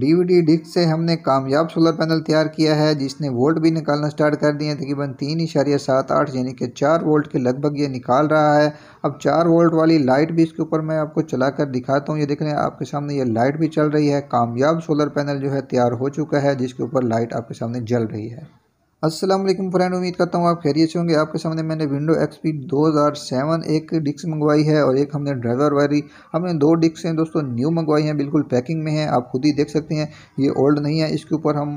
DVD disc से हमने कामयाब सोलर पैनल तैयार किया है जिसने वोल्ट भी निकालना स्टार्ट कर दिए तकरीबन तीन इशारिया सात आठ यानी कि चार वोल्ट के लगभग ये निकाल रहा है अब चार वोल्ट वाली लाइट भी इसके ऊपर मैं आपको चला कर दिखाता हूँ ये देख रहे हैं आपके सामने ये लाइट भी चल रही है कामयाब सोलर पैनल जो है तैयार हो चुका है जिसके ऊपर लाइट आपके सामने जल रही है असलम फ्रेंड उम्मीद करता हूँ आप खैरियत से होंगे आपके सामने मैंने विंडो एक्स पी दो हज़ार सेवन एक डिस्क मंगवाई है और एक हमने ड्राइवर वायरी हमने दो डिस्क हैं दोस्तों न्यू मंगवाई हैं बिल्कुल पैकिंग में है आप खुद ही देख सकते हैं ये ओल्ड नहीं है इसके ऊपर हम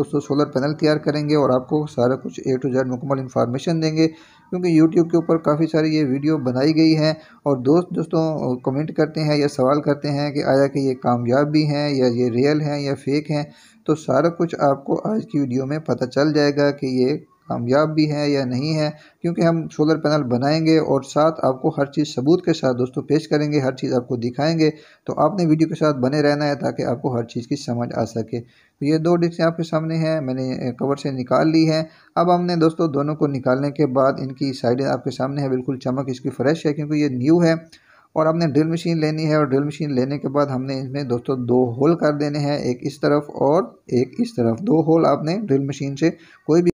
दोस्तों सोलर पैनल तैयार करेंगे और आपको सारा कुछ ए टू जेड मुकम्मल इन्फॉर्मेशन देंगे क्योंकि यूट्यूब के ऊपर काफ़ी सारी ये वीडियो बनाई गई है और दोस्त दोस्तों कमेंट करते हैं या सवाल करते हैं कि आया कि ये कामयाब भी हैं या ये रियल हैं या फेक हैं तो सारा कुछ आपको आज की वीडियो में पता चल जाएगा कि ये कामयाब भी है या नहीं है क्योंकि हम सोलर पैनल बनाएंगे और साथ आपको हर चीज़ सबूत के साथ दोस्तों पेश करेंगे हर चीज़ आपको दिखाएंगे तो आपने वीडियो के साथ बने रहना है ताकि आपको हर चीज़ की समझ आ सके तो ये दो डिस्क आपके सामने हैं मैंने कवर से निकाल ली है अब हमने दोस्तों दोनों को निकालने के बाद इनकी साइडें आपके सामने है बिल्कुल चमक इसकी फ्रेश है क्योंकि ये न्यू है और हमने ड्रिल मशीन लेनी है और ड्रिल मशीन लेने के बाद हमने इसमें दोस्तों दो होल कर देने हैं एक इस तरफ और एक इस तरफ दो होल आपने ड्रिल मशीन से कोई भी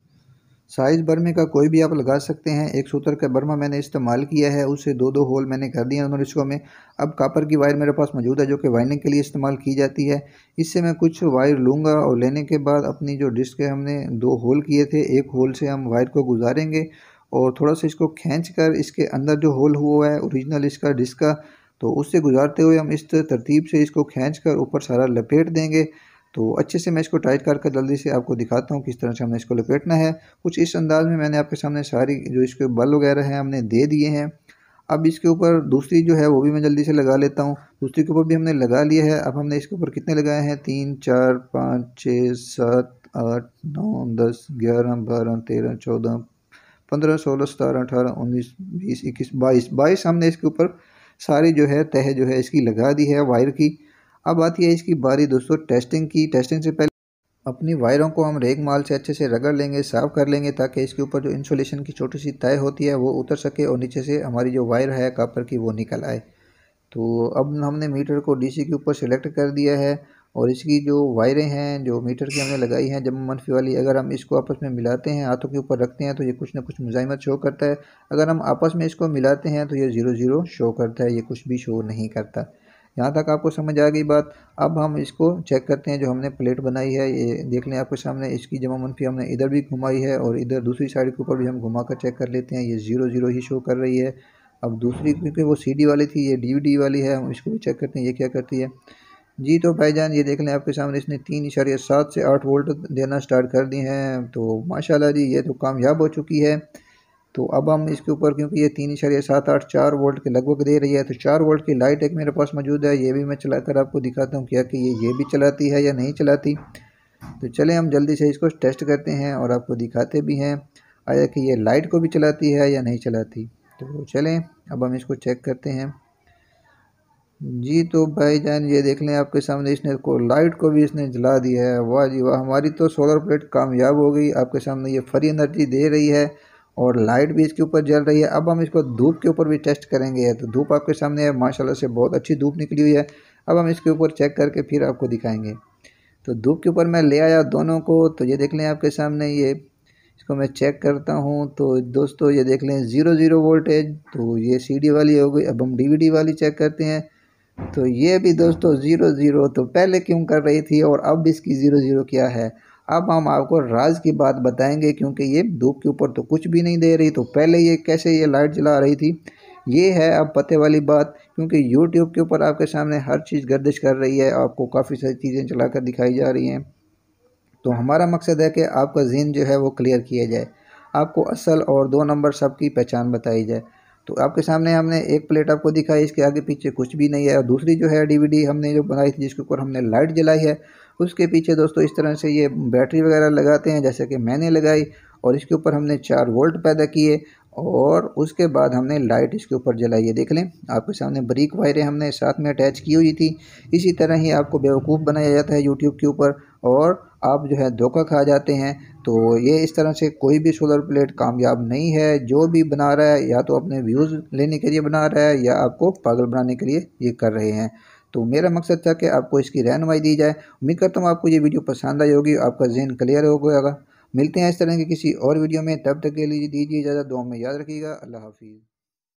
साइज़ बर्मे का कोई भी आप लगा सकते हैं एक सूत्र का बर्मा मैंने इस्तेमाल किया है उससे दो दो होल मैंने कर दिए उन्होंने इसको में अब कापर की वायर मेरे पास मौजूद है जो कि वाइनिंग के लिए इस्तेमाल की जाती है इससे मैं कुछ वायर लूँगा और लेने के बाद अपनी जो डिस्क है हमने दो होल किए थे एक होल से हम वायर को गुजारेंगे और थोड़ा सा इसको खींच कर इसके अंदर जो होल हुआ है ओरिजिनल इसका डिस्क का तो उससे गुजारते हुए हम इस तरतीब से इसको खींच कर ऊपर सारा लपेट देंगे तो अच्छे से मैं इसको टाइट करके जल्दी से आपको दिखाता हूँ किस तरह से हमने इसको लपेटना है कुछ इस अंदाज में मैंने आपके सामने सारी जो इसके बल वगैरह हैं हमने दे दिए हैं अब इसके ऊपर दूसरी जो है वो भी मैं जल्दी से लगा लेता हूँ दूसरी के ऊपर भी हमने लगा लिया है अब हमने इसके ऊपर कितने लगाए हैं तीन चार पाँच छः सात आठ नौ दस ग्यारह बारह तेरह चौदह पंद्रह सोलह सतारह अठारह उन्नीस बीस इक्कीस बाईस बाईस हमने इसके ऊपर सारी जो है तह जो है इसकी लगा दी है वायर की अब आती है इसकी बारी दोस्तों टेस्टिंग की टेस्टिंग से पहले अपनी वायरों को हम रेग माल से अच्छे से रगड़ लेंगे साफ़ कर लेंगे ताकि इसके ऊपर जो इंसुलेशन की छोटी सी तय होती है वो उतर सके और नीचे से हमारी जो वायर है कापर की वो निकल आए तो अब हमने मीटर को डीसी के ऊपर सेलेक्ट कर दिया है और इसकी जो वायरें हैं जो मीटर की हमने लगाई हैं जब मनफी वाली अगर हम इसको आपस में मिलाते हैं हाथों के ऊपर रखते हैं तो ये कुछ ना कुछ मुजामत शो करता है अगर हम आपस में इसको मिलाते हैं तो ये ज़ीरो ज़ीरो शो करता है ये कुछ भी शो नहीं करता यहाँ तक आपको समझ आ गई बात अब हम इसको चेक करते हैं जो हमने प्लेट बनाई है ये देख लें आपके सामने इसकी जमा मनफी हमने इधर भी घुमाई है और इधर दूसरी साइड के ऊपर भी हम घुमा कर चेक कर लेते हैं ये ज़ीरो ज़ीरो ही शो कर रही है अब दूसरी क्योंकि वो सीडी वाली थी ये डीवीडी वाली है हम इसको भी चेक करते हैं ये क्या करती है जी तो भाईजान ये देख लें आपके सामने इसने तीन इशारे सात से आठ वोल्ट देना स्टार्ट कर दिए हैं तो माशाल्लाह जी ये तो कामयाब हो चुकी है तो अब हम इसके ऊपर क्योंकि ये तीन इशारे सात आठ चार वोल्ट के लगभग दे रही है तो चार वोल्ट की लाइट एक मेरे पास मौजूद है ये भी मैं चलाकर आपको दिखाता हूँ क्या कि ये ये भी चलाती है या नहीं चलाती तो चलें हम जल्दी से इसको टेस्ट करते हैं और आपको दिखाते भी हैं आया कि ये लाइट को भी चलाती है या नहीं चलाती तो चलें अब हम इसको चेक करते हैं जी तो भाई जान ये देख लें आपके सामने इसने को लाइट को भी इसने जला दिया है वाह जी वाह हमारी तो सोलर प्लेट कामयाब हो गई आपके सामने ये फ्री एनर्जी दे रही है और लाइट भी इसके ऊपर जल रही है अब हम इसको धूप के ऊपर भी टेस्ट करेंगे तो धूप आपके सामने है माशाल्लाह से बहुत अच्छी धूप निकली हुई है अब हम इसके ऊपर चेक करके फिर आपको दिखाएंगे तो धूप के ऊपर मैं ले आया दोनों को तो ये देख लें आपके सामने ये इसको मैं चेक करता हूँ तो दोस्तों ये देख लें ज़ीरो ज़ीरो वोल्टेज तो ये सीडी वाली हो गई अब हम डीवीडी वाली चेक करते हैं तो ये भी दोस्तों ज़ीरो ज़ीरो तो पहले क्यों कर रही थी और अब इसकी ज़ीरो ज़ीरो क्या है अब हम आपको राज की बात बताएंगे क्योंकि ये धूप के ऊपर तो कुछ भी नहीं दे रही तो पहले ये कैसे ये लाइट जला रही थी ये है अब पते वाली बात क्योंकि यूट्यूब के ऊपर आपके सामने हर चीज़ गर्दिश कर रही है आपको काफ़ी सारी चीज़ें चला कर दिखाई जा रही हैं तो हमारा मकसद है कि आपका जिन जो है वो क्लियर किया जाए आपको असल और दो नंबर सब की पहचान बताई जाए तो आपके सामने हमने एक प्लेट आपको दिखाई इसके आगे पीछे कुछ भी नहीं है और दूसरी जो है डीवीडी हमने जो बनाई थी जिसके ऊपर हमने लाइट जलाई है उसके पीछे दोस्तों इस तरह से ये बैटरी वगैरह लगाते हैं जैसे कि मैंने लगाई और इसके ऊपर हमने चार वोल्ट पैदा किए और उसके बाद हमने लाइट इसके ऊपर जलाई है देख लें आपके सामने बरीक वायरें हमने साथ में अटैच की हुई थी इसी तरह ही आपको बेवकूफ़ बनाया जाता है यूट्यूब के ऊपर और आप जो है धोखा खा जाते हैं तो ये इस तरह से कोई भी सोलर प्लेट कामयाब नहीं है जो भी बना रहा है या तो अपने व्यूज़ लेने के लिए बना रहा है या आपको पागल बनाने के लिए ये कर रहे हैं तो मेरा मकसद था कि आपको इसकी रहनमाई दी जाए उम्मीद करता हूँ आपको ये वीडियो पसंद आई होगी आपका जहन क्लियर हो गया मिलते हैं इस तरह के किसी और वीडियो में तब तक के लिए दीजिए इजाज़त दो में याद रखिएगा अल्लाह हाफिज़